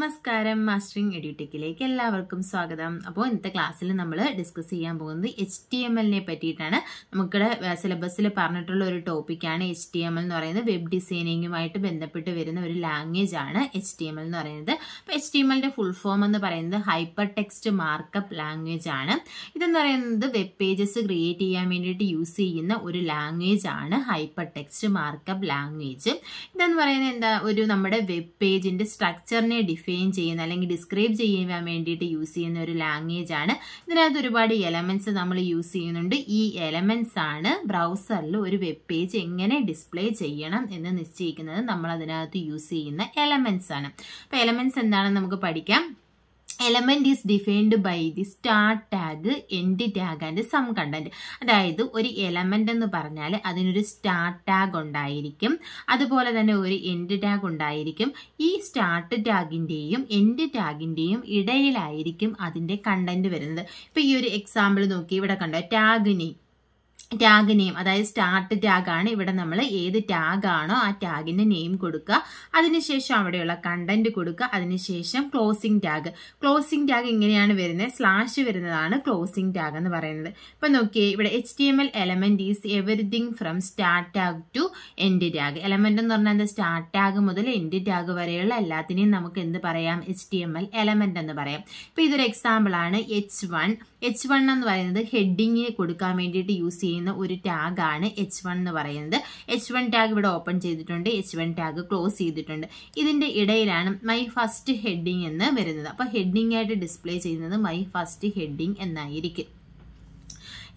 നമസ്കാരം മാസ്റ്ററിംഗ് എഡ്യൂട്ടിക്കിലേക്ക് എല്ലാവർക്കും സ്വാഗതം അപ്പോൾ ഇന്നത്തെ ക്ലാസ്സിൽ നമ്മൾ ഡിസ്കസ് ചെയ്യാൻ പോകുന്നത് എച്ച് ടി എം എല്ലിനെ പറ്റിയിട്ടാണ് നമുക്കിടെ സിലബസിൽ പറഞ്ഞിട്ടുള്ള ഒരു ടോപ്പിക്കാണ് എച്ച് ടി എം എൽ എന്ന് പറയുന്നത് വെബ് ഡിസൈനിങ്ങുമായിട്ട് ബന്ധപ്പെട്ട് വരുന്ന ഒരു ലാംഗ്വേജ് ആണ് എച്ച് ടി എം എൽ എന്ന് പറയുന്നത് അപ്പോൾ എച്ച് ടി എം എല്ലിൻ്റെ ഫുൾ ഫോം എന്ന് പറയുന്നത് ഹൈപ്പർ ടെക്സ്റ്റ് മാർക്കപ്പ് ലാംഗ്വേജ് ആണ് ഇതെന്ന് പറയുന്നത് വെബ് പേജസ് ക്രിയേറ്റ് ചെയ്യാൻ വേണ്ടിയിട്ട് യൂസ് ചെയ്യുന്ന ഒരു ലാംഗ്വേജ് ആണ് ഹൈപ്പർ ടെക്സ്റ്റ് മാർക്കപ്പ് ലാംഗ്വേജ് ഇതെന്ന് പറയുന്നത് എന്താ ഒരു നമ്മുടെ വെബ് പേജിൻ്റെ സ്ട്രക്ചറിനെ ഡിഫൈൻ എക്സ്പ്ലെയിൻ ചെയ്യുന്ന അല്ലെങ്കിൽ ഡിസ്ക്രൈബ് ചെയ്യാൻ വേണ്ടിയിട്ട് യൂസ് ചെയ്യുന്ന ഒരു ലാംഗ്വേജ് ആണ് ഇതിനകത്ത് ഒരുപാട് എലമെന്റ്സ് നമ്മൾ യൂസ് ചെയ്യുന്നുണ്ട് ഈ എലമെന്റ്സ് ആണ് ബ്രൗസറിൽ ഒരു വെബ് പേജ് എങ്ങനെ ഡിസ്പ്ലേ ചെയ്യണം എന്ന് നിശ്ചയിക്കുന്നത് നമ്മൾ അതിനകത്ത് യൂസ് ചെയ്യുന്ന എലമെന്റ്സ് ആണ് അപ്പോൾ എലമെന്റ്സ് എന്താണെന്ന് നമുക്ക് പഠിക്കാം element is defined by the start tag end tag and some content അതായത് ഒരു എലമെന്റ് എന്ന് പറഞ്ഞാൽ അതിനൊരു സ്റ്റാർട്ട് ടാഗ് ഉണ്ടായിരിക്കും അതുപോലെ തന്നെ ഒരു എൻഡ് ടാഗ് ഉണ്ടായിരിക്കും ഈ സ്റ്റാർട്ട് ടാഗിൻ്റെയും എൻഡ് ടാഗിൻ്റെയും ഇടയിലായിരിക്കും അതിൻ്റെ കണ്ടന്റ് വരുന്നത് ഇപ്പോൾ ഈ ഒരു എക്സാമ്പിൾ നോക്കി ഇവിടെ കണ്ടോ ടാഗ് നെയിം ടാഗ് നെയിം അതായത് സ്റ്റാർട്ട് ടാഗാണ് ഇവിടെ നമ്മൾ ഏത് ടാഗാണോ ആ ടാഗിൻ്റെ നെയിം കൊടുക്കുക അതിനുശേഷം അവിടെയുള്ള കണ്ടന്റ് കൊടുക്കുക അതിനുശേഷം ക്ലോസിംഗ് ടാഗ് ക്ലോസിംഗ് ടാഗ് ഇങ്ങനെയാണ് വരുന്നത് സ്ലാഷ് വരുന്നതാണ് ക്ലോസിംഗ് ടാഗ് എന്ന് പറയുന്നത് ഇപ്പം നോക്കിയേ ഇവിടെ H T M L element is everything from start tag to end tag element എന്ന് പറഞ്ഞാൽ സ്റ്റാർട്ട് ടാഗ് മുതൽ എൻഡ് ടാഗ് വരെയുള്ള എല്ലാത്തിനെയും നമുക്ക് എന്ത് പറയാം H T M L element എന്ന് പറയാം ഇപ്പം ഇതൊരു എക്സാമ്പിളാണ് എച്ച് വൺ എച്ച് വൺ എന്ന് പറയുന്നത് ഹെഡിങ്ങിന് കൊടുക്കാൻ വേണ്ടിയിട്ട് യൂസ് ചെയ്യുന്നത് ചെയ്യുന്ന ഒരു ടാഗാണ് എച്ച് വൺ എന്ന് പറയുന്നത് എച്ച് വൺ ടാഗ് ഇവിടെ ഓപ്പൺ ചെയ്തിട്ടുണ്ട് എച്ച് വൺ ടാഗ് ക്ലോസ് ചെയ്തിട്ടുണ്ട് ഇതിൻ്റെ ഇടയിലാണ് മൈ ഫസ്റ്റ് ഹെഡിങ് എന്ന് വരുന്നത് അപ്പോൾ ഹെഡിങ് ആയിട്ട് ഡിസ്പ്ലേ ചെയ്യുന്നത് മൈ ഫസ്റ്റ് ഹെഡിങ് എന്നായിരിക്കും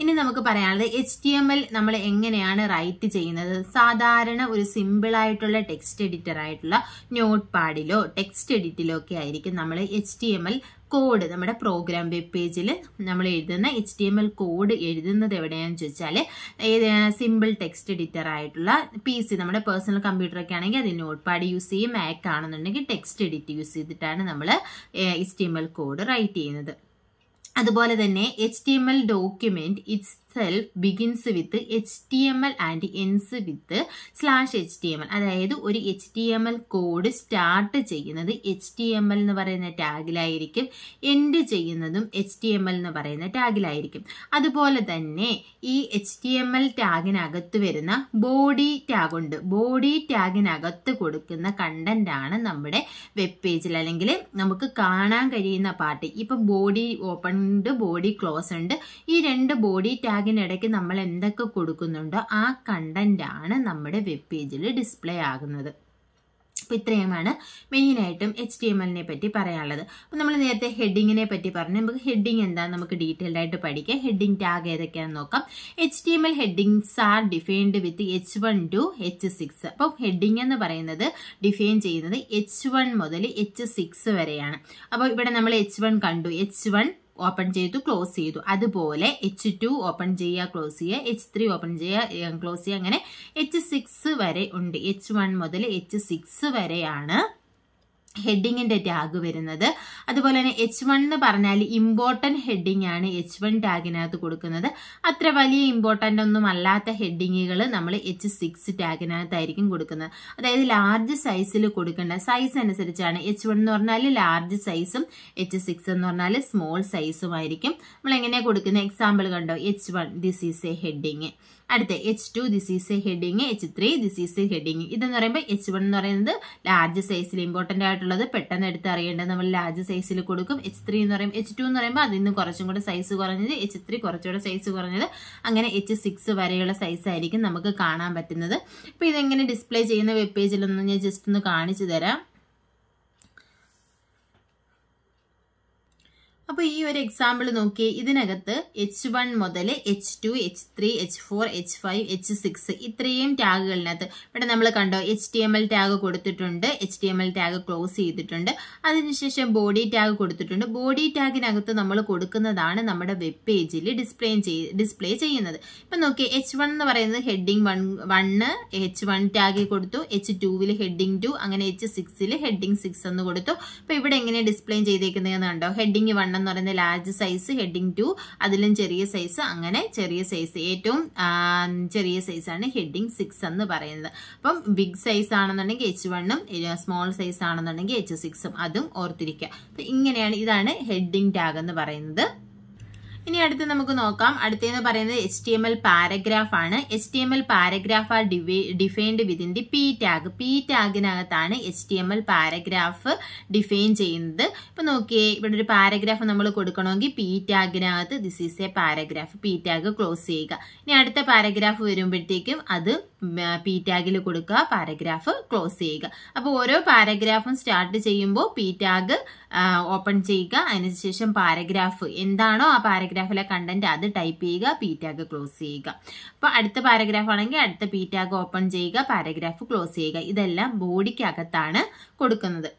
ഇനി നമുക്ക് പറയാനുള്ളത് എച്ച് ടി എം എൽ നമ്മൾ എങ്ങനെയാണ് റൈറ്റ് ചെയ്യുന്നത് സാധാരണ ഒരു സിമ്പിൾ ആയിട്ടുള്ള ടെക്സ്റ്റ് എഡിറ്റർ ആയിട്ടുള്ള നോട്ട് പാഡിലോ ടെക്സ്റ്റ് എഡിറ്റിലോ ഒക്കെ ആയിരിക്കും നമ്മൾ H T M L code നമ്മുടെ പ്രോഗ്രാം വെബ് പേജിൽ നമ്മൾ എഴുതുന്ന H T M L code എഴുതുന്നത് എവിടെയാണെന്ന് ചോദിച്ചാൽ ഏത് സിമ്പിൾ ടെക്സ്റ്റ് എഡിറ്റർ ആയിട്ടുള്ള പി സി നമ്മുടെ പേഴ്സണൽ കമ്പ്യൂട്ടറൊക്കെ ആണെങ്കിൽ അതിൽ നോട്ട് പാഡ് യൂസ് ചെയ്യും മാക്ക് ആണെന്നുണ്ടെങ്കിൽ ടെക്സ്റ്റ് എഡിറ്റ് യൂസ് ചെയ്തിട്ടാണ് നമ്മൾ H T M L code write ചെയ്യുന്നത് അതുപോലെ തന്നെ H T M L document itself begins with H T M L and ends with slash H T M L അതായത് ഒരു H T M L code start ചെയ്യുന്നത് H T M L എന്ന് പറയുന്ന ടാഗിലായിരിക്കും end ചെയ്യുന്നതും H T M L എന്ന് പറയുന്ന ടാഗിലായിരിക്കും അതുപോലെ തന്നെ ഈ എച്ച് ടി എം എൽ ടാഗിനകത്ത് വരുന്ന ബോഡി ടാഗുണ്ട് ബോഡി ടാഗിനകത്ത് കൊടുക്കുന്ന കണ്ടന്റ് ആണ് നമ്മുടെ വെബ് പേജിൽ അല്ലെങ്കിൽ നമുക്ക് കാണാൻ കഴിയുന്ന പാർട്ട് ഇപ്പം ബോഡി ഓപ്പൺ ഉണ്ട് ബോഡി ക്ലോസ് ഉണ്ട് ഈ രണ്ട് ബോഡി ടാഗ് ടാഗിനിടയ്ക്ക് നമ്മൾ എന്തൊക്കെ കൊടുക്കുന്നുണ്ടോ ആ കണ്ടൻറ്റാണ് നമ്മുടെ വെബ് പേജിൽ ഡിസ്പ്ലേ ആകുന്നത് അപ്പോൾ ഇത്രയുമാണ് മെയിനായിട്ടും എച്ച് ടി എം എല്ലിനെ പറ്റി പറയാനുള്ളത് അപ്പോൾ നമ്മൾ നേരത്തെ ഹെഡിങ്ങിനെ പറ്റി പറഞ്ഞു നമുക്ക് ഹെഡിങ് എന്താണെന്ന് നമുക്ക് ഡീറ്റെയിൽഡ് ആയിട്ട് പഠിക്കാം ഹെഡിങ് ടാഗ് ഏതൊക്കെയാണെന്ന് നോക്കാം H T M L headings are defined with H one to H six അപ്പോൾ ഹെഡിങ് എന്ന് പറയുന്നത് ഡിഫൈൻ ചെയ്യുന്നത് എച്ച് വൺ മുതൽ എച്ച് സിക്സ് വരെയാണ് അപ്പോൾ ഇവിടെ നമ്മൾ എച്ച് വൺ കണ്ടു എച്ച് വൺ ഓപ്പൺ ചെയ്തു ക്ലോസ് ചെയ്തു അതുപോലെ എച്ച് ടു ഓപ്പൺ ചെയ്യുക ക്ലോസ് ചെയ്യുക എച്ച് ത്രീ ഓപ്പൺ ചെയ്യുക ക്ലോസ് ചെയ്യുക അങ്ങനെ എച്ച് സിക്സ് വരെ ഉണ്ട് എച്ച് വൺ മുതൽ എച്ച് സിക്സ് വരെയാണ് ഹെഡിങ്ങിൻ്റെ ടാഗ് വരുന്നത് അതുപോലെ തന്നെ എച്ച് വൺ എന്ന് പറഞ്ഞാൽ ഇമ്പോർട്ടൻ്റ് ഹെഡിങ് ആണ് എച്ച് വൺ ടാഗിനകത്ത് കൊടുക്കുന്നത് അത്ര വലിയ ഇമ്പോർട്ടൻ്റ് ഒന്നും അല്ലാത്ത ഹെഡിങ്ങുകൾ നമ്മൾ എച്ച് സിക്സ് ടാഗിനകത്തായിരിക്കും കൊടുക്കുന്നത് അതായത് ലാർജ് സൈസിൽ കൊടുക്കേണ്ട സൈസ് അനുസരിച്ചാണ് എച്ച് വൺ എന്ന് പറഞ്ഞാൽ ലാർജ് സൈസും എച്ച് സിക്സ് എന്ന് പറഞ്ഞാൽ സ്മോൾ സൈസും ആയിരിക്കും നമ്മൾ എങ്ങനെയാണ് കൊടുക്കുന്നത് എക്സാമ്പിൾ കണ്ടോ H one this is a heading അടുത്ത H two this is a heading H three this is a heading ഇതെന്ന് പറയുമ്പോൾ എച്ച് വൺ എന്ന് പറയുന്നത് ലാർജ് സൈസിൽ ഇമ്പോർട്ടൻ്റ് ആയിട്ട് ആയിട്ടുള്ളത് പെട്ടെന്ന് എടുത്ത് അറിയേണ്ടത് നമ്മൾ ലാർജ് സൈസിൽ കൊടുക്കും എച്ച് ത്രീ എന്ന് പറയുമ്പോൾ എച്ച് ടു എന്ന് പറയുമ്പോൾ അതിൽ നിന്ന് കുറച്ചും കൂടെ സൈസ് കുറഞ്ഞത് എച്ച് ത്രീ കുറച്ചുകൂടെ സൈസ് കുറഞ്ഞത് അങ്ങനെ എച്ച് സിക്സ് വരെയുള്ള സൈസ് ആയിരിക്കും നമുക്ക് കാണാൻ പറ്റുന്നത് അപ്പോൾ ഇതെങ്ങനെ ഡിസ്പ്ലേ ചെയ്യുന്ന വെബ് പേജിലൊന്നും ഞാൻ ജസ്റ്റ് ഒന്ന് കാണിച്ചു തരാം അപ്പോൾ ഈ ഒരു എക്സാമ്പിൾ നോക്കിയേ ഇതിനകത്ത് എച്ച് വൺ മുതൽ H two H three H four H five H six ഇത്രയും ടാഗുകളിനകത്ത് ഇവിടെ നമ്മൾ കണ്ടോ H T M L tag കൊടുത്തിട്ടുണ്ട് H T M L tag close ചെയ്തിട്ടുണ്ട് അതിനുശേഷം ബോഡി ടാഗ് കൊടുത്തിട്ടുണ്ട് ബോഡി ടാഗിനകത്ത് നമ്മൾ കൊടുക്കുന്നതാണ് നമ്മുടെ വെബ് പേജിൽ ഡിസ്പ്ലേ ചെയ് ഡിസ്പ്ലേ ചെയ്യുന്നത് ഇപ്പം നോക്കിയേ എച്ച് വൺ എന്ന് പറയുന്നത് heading one one H one tag കൊടുത്തു എച്ച് ടുവിൽ ഹെഡിങ് ടു അങ്ങനെ എച്ച് സിക്സിൽ ഹെഡിങ് സിക്സ് എന്ന് കൊടുത്തു അപ്പോൾ ഇവിടെ എങ്ങനെ ഡിസ്പ്ലേ ചെയ്തേക്കുന്നതെന്ന് കണ്ടോ ഹെഡിങ് വൺ വൺ എന്ന് പറയുന്നത് ലാർജ് സൈസ് ഹെഡിങ് ടു അതിലും ചെറിയ സൈസ് അങ്ങനെ ചെറിയ സൈസ് ഏറ്റവും ചെറിയ സൈസാണ് ഹെഡിങ് സിക്സ് എന്ന് പറയുന്നത് അപ്പം ബിഗ് സൈസ് ആണെന്നുണ്ടെങ്കിൽ എച്ച് വണ്ണും സ്മോൾ സൈസ് ആണെന്നുണ്ടെങ്കിൽ എച്ച് സിക്സും അതും ഓർത്തിരിക്കുക അപ്പം ഇങ്ങനെയാണ് ഇതാണ് ഹെഡിങ് ടാഗ് എന്ന് പറയുന്നത് ഇനി അടുത്ത് നമുക്ക് നോക്കാം അടുത്തെന്ന് പറയുന്നത് H T M L paragraph ആണ് H T M L paragraph are defined within the P tag P ടാഗിനകത്താണ് H T M L paragraph define ചെയ്യുന്നത് ഇപ്പം നോക്കിയേ ഇവിടെ ഒരു പാരഗ്രാഫ് നമ്മൾ കൊടുക്കണമെങ്കിൽ പി ടാഗിനകത്ത് this is a paragraph P tag close ചെയ്യുക ഇനി അടുത്ത പാരഗ്രാഫ് വരുമ്പോഴത്തേക്കും അത് പി ടാഗിൽ കൊടുക്കുക പാരഗ്രാഫ് ക്ലോസ് ചെയ്യുക അപ്പോൾ ഓരോ പാരഗ്രാഫും സ്റ്റാർട്ട് ചെയ്യുമ്പോൾ പി ടാഗ് ഓപ്പൺ ചെയ്യുക അതിനുശേഷം പാരഗ്രാഫ് എന്താണോ ആ പാരഗ്രാഫ് പാരഗ്രാഫിലെ കണ്ടന്റ് അത് ടൈപ്പ് ചെയ്യുക പി ടാഗ് ക്ലോസ് ചെയ്യുക അപ്പോൾ അടുത്ത പാരഗ്രാഫ് ആണെങ്കിൽ അടുത്ത പി ടാഗ് ഓപ്പൺ ചെയ്യുക പാരഗ്രാഫ് ക്ലോസ് ചെയ്യുക ഇതെല്ലാം ബോഡിക്കകത്താണ് കൊടുക്കുന്നത്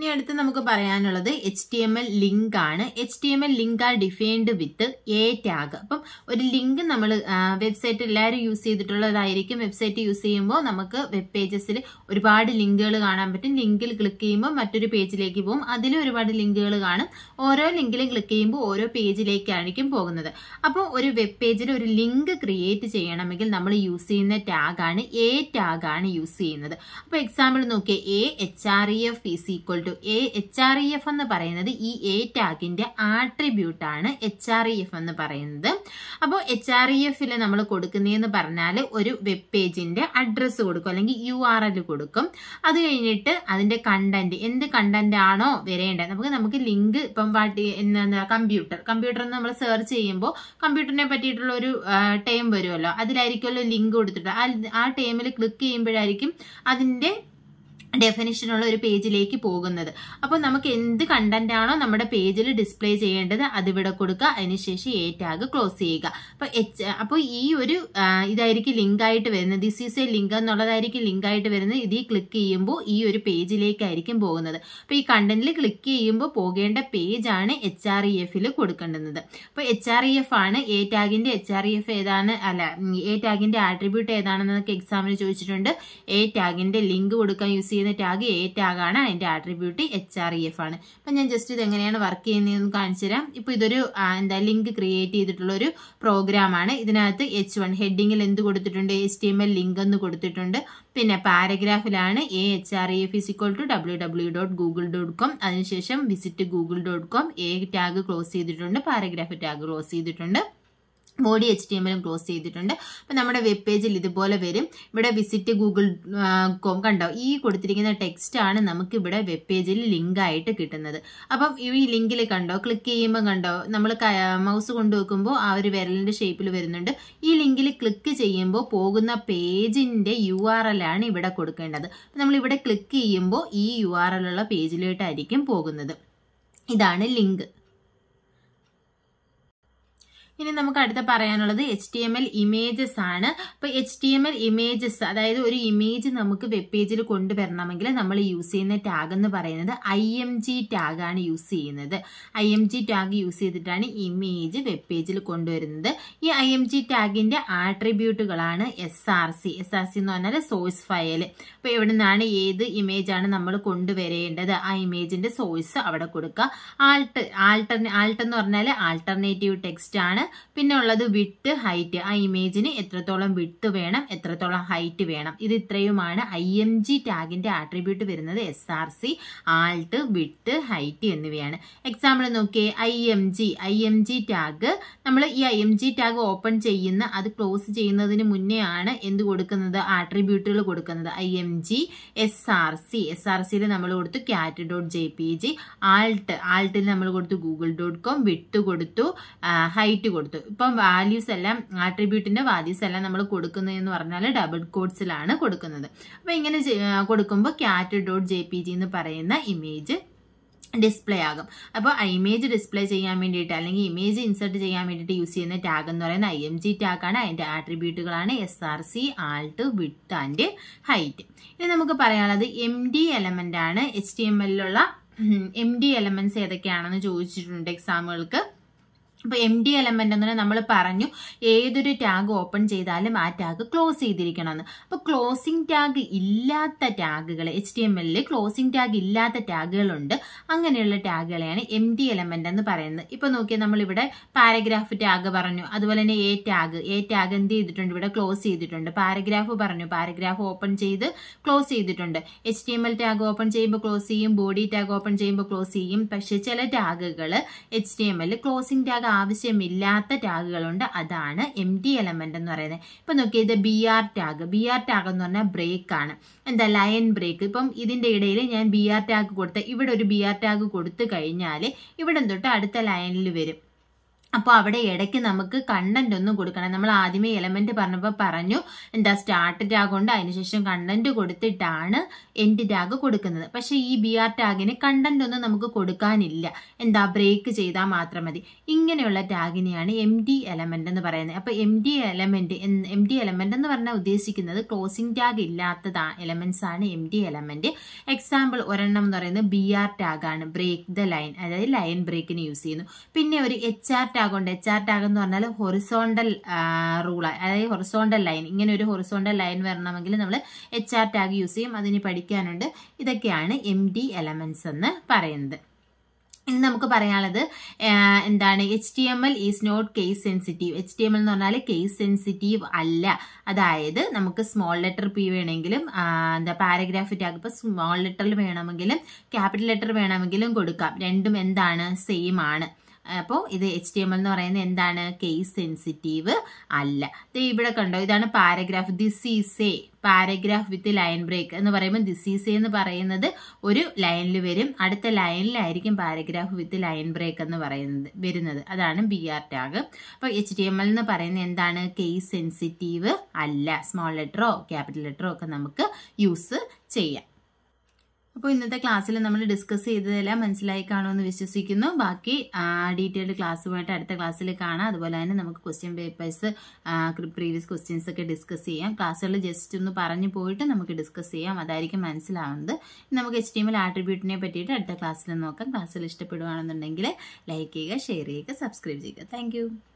ഇനി അടുത്ത് നമുക്ക് പറയാനുള്ളത് H T M L link ആണ് H T M L link are defined with A tag അപ്പം ഒരു ലിങ്ക് നമ്മൾ വെബ്സൈറ്റ് എല്ലാവരും യൂസ് ചെയ്തിട്ടുള്ളതായിരിക്കും വെബ്സൈറ്റ് യൂസ് ചെയ്യുമ്പോൾ നമുക്ക് വെബ് പേജസിൽ ഒരുപാട് ലിങ്കുകൾ കാണാൻ പറ്റും ലിങ്കിൽ ക്ലിക്ക് ചെയ്യുമ്പോൾ മറ്റൊരു പേജിലേക്ക് പോകും അതിലും ഒരുപാട് ലിങ്കുകൾ കാണും ഓരോ ലിങ്കിലും ക്ലിക്ക് ചെയ്യുമ്പോൾ ഓരോ പേജിലേക്കായിരിക്കും പോകുന്നത് അപ്പോൾ ഒരു വെബ് പേജിൽ ഒരു ലിങ്ക് ക്രിയേറ്റ് ചെയ്യണമെങ്കിൽ നമ്മൾ യൂസ് ചെയ്യുന്ന ടാഗാണ് എ ടാഗാണ് യൂസ് ചെയ്യുന്നത് അപ്പോൾ എക്സാമ്പിൾ നോക്കിയേ A H R E F is equal to to A H R E F എന്ന് പറയുന്നത് ഈ എ ടാഗിന്റെ ആട്രിബ്യൂട്ടാണ് എച്ച് ആർ ഇ എഫ് എന്ന് പറയുന്നത് അപ്പോൾ എച്ച് e ആർ ഇ എഫിൽ നമ്മൾ കൊടുക്കുന്നതെന്ന് പറഞ്ഞാൽ ഒരു വെബ് പേജിന്റെ അഡ്രസ്സ് കൊടുക്കും അല്ലെങ്കിൽ യു ആർ എൽ കൊടുക്കും അത് കഴിഞ്ഞിട്ട് അതിന്റെ കണ്ടന്റ് എന്ത് കണ്ടന്റ് ആണോ വരേണ്ടത് നമുക്ക് നമുക്ക് ലിങ്ക് ഇപ്പം വാട്ടി എന്താ കമ്പ്യൂട്ടർ കമ്പ്യൂട്ടർ നമ്മൾ സെർച്ച് ചെയ്യുമ്പോൾ കമ്പ്യൂട്ടറിനെ പറ്റിയിട്ടുള്ള ഒരു ടൈം വരുമല്ലോ അതിലായിരിക്കുമല്ലോ ലിങ്ക് കൊടുത്തിട്ട് ആ ടൈമിൽ ക്ലിക്ക് ചെയ്യുമ്പോഴായിരിക്കും അതിന്റെ ഡെഫിനിഷനുള്ള ഒരു പേജിലേക്ക് പോകുന്നത് അപ്പോൾ നമുക്ക് എന്ത് കണ്ടന്റ് ആണോ നമ്മുടെ പേജിൽ ഡിസ്പ്ലേ ചെയ്യേണ്ടത് അതിവിടെ കൊടുക്കുക അതിനുശേഷം എ ടാഗ് ക്ലോസ് ചെയ്യുക അപ്പോൾ എച്ച് അപ്പോൾ ഈ ഒരു ഇതായിരിക്കും ലിങ്ക് ആയിട്ട് വരുന്നത് ദിസ് ഈസ് എ ലിങ്ക് എന്നുള്ളതായിരിക്കും ലിങ്ക് ആയിട്ട് വരുന്നത് ഇതിൽ ക്ലിക്ക് ചെയ്യുമ്പോൾ ഈ ഒരു പേജിലേക്കായിരിക്കും പോകുന്നത് അപ്പോൾ ഈ കണ്ടന്റിൽ ക്ലിക്ക് ചെയ്യുമ്പോൾ പോകേണ്ട പേജാണ് എച്ച് ആർ ഇ എഫിൽ കൊടുക്കേണ്ടുന്നത് അപ്പോൾ H R E e F ആണ് എ ടാഗിൻ്റെ എച്ച് ആർ ഇ എഫ് ഏതാണ് അല്ല എ ടാഗിൻ്റെ ആട്രിബ്യൂട്ട് ഏതാണെന്നൊക്കെ എക്സാമിന് ചോദിച്ചിട്ടുണ്ട് എ ടാഗിൻ്റെ ലിങ്ക് കൊടുക്കാൻ യൂസ് ചെയ്യുന്ന ടാഗ് എ ടാഗാണ് അതിൻ്റെ attribute H R E F ആണ് e അപ്പം ഞാൻ ജസ്റ്റ് ഇത് എങ്ങനെയാണ് വർക്ക് ചെയ്യുന്നതെന്ന് കാണിച്ചു തരാം ഇപ്പോൾ ഇതൊരു എന്താ ലിങ്ക് ക്രിയേറ്റ് ചെയ്തിട്ടുള്ള ഒരു പ്രോഗ്രാമാണ് ഇതിനകത്ത് എച്ച് വൺ ഹെഡിങ്ങിൽ എന്ത് കൊടുത്തിട്ടുണ്ട് S T M L link എന്ന് കൊടുത്തിട്ടുണ്ട് പിന്നെ പാരഗ്രാഫിലാണ് A H R E F is equal to W W dot Google dot com അതിനുശേഷം visit Google dot com A tag close ചെയ്തിട്ടുണ്ട് പാരഗ്രാഫ് ടാഗ് ക്ലോസ് ചെയ്തിട്ടുണ്ട് body H T M close ചെയ്തിട്ടുണ്ട് അപ്പം നമ്മുടെ വെബ് പേജിൽ ഇതുപോലെ വരും ഇവിടെ വിസിറ്റ് ഗൂഗിൾ കോം കണ്ടോ ഈ കൊടുത്തിരിക്കുന്ന ടെക്സ്റ്റാണ് നമുക്ക് ഇവിടെ വെബ് പേജിൽ ലിങ്ക് ആയിട്ട് കിട്ടുന്നത് അപ്പം ഈ ലിങ്കിൽ കണ്ടോ ക്ലിക്ക് ചെയ്യുമ്പോൾ കണ്ടോ നമ്മൾ മൗസ് കൊണ്ടു വെക്കുമ്പോൾ ആ ഒരു വിരലിൻ്റെ ഷേപ്പിൽ വരുന്നുണ്ട് ഈ ലിങ്കിൽ ക്ലിക്ക് ചെയ്യുമ്പോൾ പോകുന്ന പേജിൻ്റെ യു ആർ എൽ ആണ് ഇവിടെ കൊടുക്കേണ്ടത് നമ്മൾ ഇവിടെ ക്ലിക്ക് ചെയ്യുമ്പോൾ ഈ യു ആർ എൽ ഉള്ള പേജിലോട്ടായിരിക്കും പോകുന്നത് ഇതാണ് ലിങ്ക് ഇനി നമുക്ക് അടുത്ത പറയാനുള്ളത് H T M L images ആണ് അപ്പോൾ H T M L images അതായത് ഒരു ഇമേജ് നമുക്ക് വെബ് പേജിൽ കൊണ്ടുവരണമെങ്കിൽ നമ്മൾ യൂസ് ചെയ്യുന്ന ടാഗ് എന്ന് പറയുന്നത് ഐ എം ജി ടാഗാണ് യൂസ് ചെയ്യുന്നത് I M G tag use ചെയ്തിട്ടാണ് ഇമേജ് വെബ് പേജിൽ കൊണ്ടുവരുന്നത് ഈ ഐ എം ജി ടാഗിൻ്റെ ആട്രിബ്യൂട്ടുകളാണ് S R C S R C എന്ന് പറഞ്ഞാൽ സോഴ്സ് ഫയൽ അപ്പോൾ എവിടെ നിന്നാണ് ഏത് ഇമേജാണ് നമ്മൾ കൊണ്ടുവരേണ്ടത് ആ ഇമേജിൻ്റെ സോഴ്സ് അവിടെ കൊടുക്കുക ആൾട്ട് ആൾട്ടർ ആൾട്ടെന്ന് പറഞ്ഞാൽ ആൾട്ടർനേറ്റീവ് ടെക്സ്റ്റ് ആണ് പിന്നെ ഉള്ളത് വിട്ട് ഹൈറ്റ് ആ ഇമേജിന് എത്രത്തോളം വിട്ട് വേണം എത്രത്തോളം ഹൈറ്റ് വേണം ഇത് ഇത്രയുമാണ് ഐ എം ജി ടാഗിൻ്റെ ആട്രിബ്യൂട്ട് വരുന്നത് S R C alt width height എന്നിവയാണ് എക്സാമ്പിൾ നോക്കിയേ I M G I M G tag നമ്മൾ ഈ I M G tag open ചെയ്യുന്ന അത് ക്ലോസ് ചെയ്യുന്നതിന് മുന്നേ ആണ് എന്ത് കൊടുക്കുന്നത് ആട്രിബ്യൂട്ടുകൾ കൊടുക്കുന്നത് I M G S R C S R സിയിൽ നമ്മൾ കൊടുത്തു cat dot J P G alt ആൾട്ടിൽ നമ്മൾ കൊടുത്തു ഗൂഗിൾ ഡോട്ട് കോം വിട്ട് കൊടുത്തു ഹൈറ്റ് കൊടുത്തു കൊടുത്തു ഇപ്പം വാല്യൂസ് എല്ലാം ആട്രിബ്യൂട്ടിൻ്റെ വാല്യൂസ് എല്ലാം നമ്മൾ കൊടുക്കുന്നതെന്ന് പറഞ്ഞാൽ ഡബിൾ കോഡ്സിലാണ് കൊടുക്കുന്നത് അപ്പോൾ ഇങ്ങനെ കൊടുക്കുമ്പോൾ cat dot J P G എന്ന് പറയുന്ന ഇമേജ് ഡിസ്പ്ലേ ആകും അപ്പോൾ ഇമേജ് ഡിസ്പ്ലേ ചെയ്യാൻ വേണ്ടിയിട്ട് അല്ലെങ്കിൽ ഇമേജ് ഇൻസേർട്ട് ചെയ്യാൻ വേണ്ടിയിട്ട് യൂസ് ചെയ്യുന്ന ടാഗ് എന്ന് പറയുന്ന ഐ എം ജി ടാഗാണ് അതിൻ്റെ ആട്രിബ്യൂട്ടുകളാണ് S R C alt width and height ഇനി നമുക്ക് പറയാനുള്ളത് എം ഡി എലമെൻ്റ് ആണ് എച്ച് ടി എം എല്ലിലുള്ള എം ഡി എലമെൻറ്റ്സ് ഏതൊക്കെയാണെന്ന് ചോദിച്ചിട്ടുണ്ട് എക്സാമുകൾക്ക് അപ്പോൾ എം ഡി എലമെൻ്റ് എന്ന് നമ്മൾ പറഞ്ഞു ഏതൊരു ടാഗ് ഓപ്പൺ ചെയ്താലും ആ ടാഗ് ക്ലോസ് എന്ന് അപ്പോൾ ക്ലോസിംഗ് ടാഗ് ഇല്ലാത്ത ടാഗുകൾ എച്ച് ഡി എം എല്ലിൽ ക്ലോസിംഗ് ടാഗ് ഇല്ലാത്ത ടാഗുകളുണ്ട് അങ്ങനെയുള്ള ടാഗുകളെയാണ് എം ഡി എലമെൻ്റ് എന്ന് പറയുന്നത് ഇപ്പോൾ നോക്കിയാൽ നമ്മളിവിടെ പാരഗ്രാഫ് ടാഗ് പറഞ്ഞു അതുപോലെ തന്നെ എ ടാഗ് എ ടാഗ് എന്ത് ചെയ്തിട്ടുണ്ട് ഇവിടെ ക്ലോസ് ചെയ്തിട്ടുണ്ട് പാരഗ്രാഫ് പറഞ്ഞു പാരഗ്രാഫ് ഓപ്പൺ ചെയ്ത് ക്ലോസ് ചെയ്തിട്ടുണ്ട് H D M L tag open ചെയ്യുമ്പോൾ ക്ലോസ് ചെയ്യും ബോഡി ടാഗ് ഓപ്പൺ ചെയ്യുമ്പോൾ ക്ലോസ് ചെയ്യും പക്ഷേ ചില ടാഗുകൾ എച്ച് ഡി എം എല്ലിൽ ക്ലോസിംഗ് ടാഗ് ആവശ്യമില്ലാത്ത ടാഗുകളുണ്ട് അതാണ് എം ടി എലമെൻ്റ് എന്ന് പറയുന്നത് ഇപ്പം നോക്കിയാൽ ഇത് B R tag B R tag എന്ന് പറഞ്ഞാൽ ആണ് എന്താ ലയൻ ബ്രേക്ക് ഇപ്പം ഇതിൻ്റെ ഇടയിൽ ഞാൻ ബി ആർ ടാഗ് കൊടുത്ത ഇവിടെ ഒരു ബി ആർ ടാഗ് കൊടുത്തു കഴിഞ്ഞാൽ ഇവിടെ തൊട്ട് അടുത്ത ലൈനിൽ വരും അപ്പോൾ അവിടെ ഇടയ്ക്ക് നമുക്ക് കണ്ടന്റ് ഒന്നും കൊടുക്കണം നമ്മൾ ആദ്യമേ എലമെന്റ് പറഞ്ഞപ്പോൾ പറഞ്ഞു എന്താ സ്റ്റാർട്ട് ടാഗ് കൊണ്ട് അതിനുശേഷം കണ്ടന്റ് കൊടുത്തിട്ടാണ് എൻഡ് ടാഗ് കൊടുക്കുന്നത് പക്ഷേ ഈ ബി ആർ ടാഗിന് കണ്ടന്റ് ഒന്നും നമുക്ക് കൊടുക്കാനില്ല എന്താ ബ്രേക്ക് ചെയ്താൽ മാത്രം മതി ഇങ്ങനെയുള്ള ടാഗിനെയാണ് എം ഡി എലമെന്റ് എന്ന് പറയുന്നത് അപ്പോൾ M D element M D element എന്ന് പറഞ്ഞാൽ ഉദ്ദേശിക്കുന്നത് ക്ലോസിംഗ് ടാഗ് ഇല്ലാത്തതാ എലമെന്റ്സ് ആണ് എം ഡി എലമെന്റ് എക്സാമ്പിൾ ഒരെണ്ണം എന്ന് പറയുന്നത് ബി ആർ ടാഗാണ് ബ്രേക്ക് ദ ലൈൻ അതായത് ലൈൻ ബ്രേക്കിന് യൂസ് ചെയ്യുന്നു പിന്നെ ഒരു എച്ച് ആർ ടാഗ് ഉണ്ട് എച്ച് ആർ ടാഗ് എന്ന് പറഞ്ഞാൽ ഹൊറിസോണ്ടൽ റൂൾ അതായത് ഹൊറിസോണ്ടൽ ലൈൻ ഇങ്ങനെ ഒരു ഹൊറിസോണ്ടൽ ലൈൻ വരണമെങ്കിൽ നമ്മൾ എച്ച് ആർ ടാഗ് യൂസ് ചെയ്യും അതിന് പഠിക്കും പഠിക്കാനുണ്ട് ഇതൊക്കെയാണ് എം ഡി എലമെൻസ് എന്ന് പറയുന്നത് ഇനി നമുക്ക് പറയാനുള്ളത് എന്താണ് H T M L is not case sensitive H T M L എന്ന് പറഞ്ഞാൽ കേസ് സെൻസിറ്റീവ് അല്ല അതായത് നമുക്ക് സ്മോൾ ലെറ്റർ പി വേണമെങ്കിലും എന്താ പാരഗ്രാഫ് ടാഗ് ഇപ്പോൾ സ്മോൾ ലെറ്ററിൽ വേണമെങ്കിലും ക്യാപിറ്റൽ ലെറ്റർ വേണമെങ്കിലും കൊടുക്കാം രണ്ടും എന്താണ് സെയിം ആണ് അപ്പോൾ ഇത് എച്ച് ടി എം എൽ എന്ന് പറയുന്നത് എന്താണ് കേസ് സെൻസിറ്റീവ് അല്ല ഇവിടെ കണ്ടോ ഇതാണ് paragraph this is a paragraph with line break എന്ന് പറയുമ്പോൾ ദിസ് ഈസ് എ എന്ന് പറയുന്നത് ഒരു ലൈനിൽ വരും അടുത്ത ലൈനിലായിരിക്കും പാരഗ്രാഫ് വിത്ത് ലൈൻ ബ്രേക്ക് എന്ന് പറയുന്നത് വരുന്നത് അതാണ് ബി ആർ ടാഗ് അപ്പോൾ എച്ച് ടി എം എൽ എന്ന് പറയുന്നത് എന്താണ് കേസ് സെൻസിറ്റീവ് അല്ല സ്മോൾ ലെറ്ററോ ക്യാപിറ്റൽ ലെറ്ററോ ഒക്കെ നമുക്ക് യൂസ് ചെയ്യാം അപ്പോൾ ഇന്നത്തെ ക്ലാസ്സിൽ നമ്മൾ ഡിസ്കസ് ചെയ്തതെല്ലാം മനസ്സിലായി കാണുമെന്ന് വിശ്വസിക്കുന്നു ബാക്കി ഡീറ്റെയിൽഡ് ക്ലാസ് പോയിട്ട് അടുത്ത ക്ലാസ്സിൽ കാണാം അതുപോലെ തന്നെ നമുക്ക് ക്വസ്റ്റ്യൻ പേപ്പേഴ്സ് പ്രീവിയസ് ക്വസ്റ്റ്യൻസ് ഒക്കെ ഡിസ്കസ് ചെയ്യാം ക്ലാസ്സുകളിൽ ജസ്റ്റ് ഒന്ന് പറഞ്ഞു പോയിട്ട് നമുക്ക് ഡിസ്കസ് ചെയ്യാം അതായിരിക്കും മനസ്സിലാവുന്നത് നമുക്ക് എച്ച് ടി എം എൽ ആട്രിബ്യൂട്ടിനെ പറ്റിയിട്ട് അടുത്ത ക്ലാസ്സിൽ നോക്കാം ക്ലാസ്സിൽ ഇഷ്ടപ്പെടുകയാണെന്നുണ്ടെങ്കിൽ ലൈക്ക് ചെയ്യുക ഷെയർ ചെയ്യുക സബ്സ്ക്രൈബ് ചെയ്യുക താങ്ക്